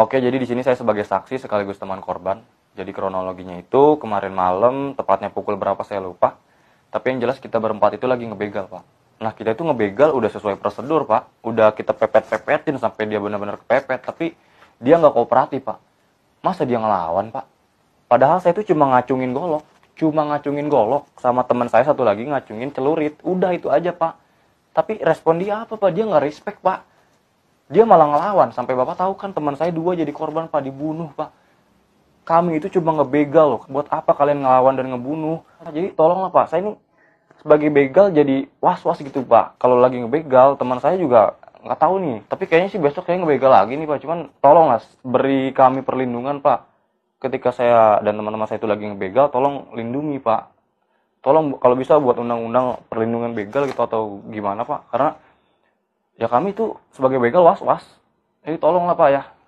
Oke, jadi di sini saya sebagai saksi sekaligus teman korban. Jadi kronologinya itu kemarin malam, tepatnya pukul berapa saya lupa. Tapi yang jelas kita berempat itu lagi ngebegal, Pak. Nah, kita itu ngebegal udah sesuai prosedur, Pak. Udah kita pepet-pepetin sampai dia benar-benar kepepet, tapi dia nggak kooperatif, Pak. Masa dia ngelawan, Pak? Padahal saya itu cuma ngacungin golok, cuma ngacungin golok sama teman saya satu lagi ngacungin celurit. Udah itu aja, Pak. Tapi respon dia apa, Pak? Dia nggak respect, Pak dia malah ngelawan sampai bapak tahu kan teman saya dua jadi korban pak dibunuh pak kami itu cuma ngebegal loh buat apa kalian ngelawan dan ngebunuh jadi tolonglah pak saya ini sebagai begal jadi was was gitu pak kalau lagi ngebegal teman saya juga nggak tahu nih tapi kayaknya sih besok kayak ngebegal lagi nih pak cuman tolonglah beri kami perlindungan pak ketika saya dan teman-teman saya itu lagi ngebegal tolong lindungi pak tolong kalau bisa buat undang-undang perlindungan begal gitu atau gimana pak karena ya kami itu sebagai begal was was ini tolonglah pak ya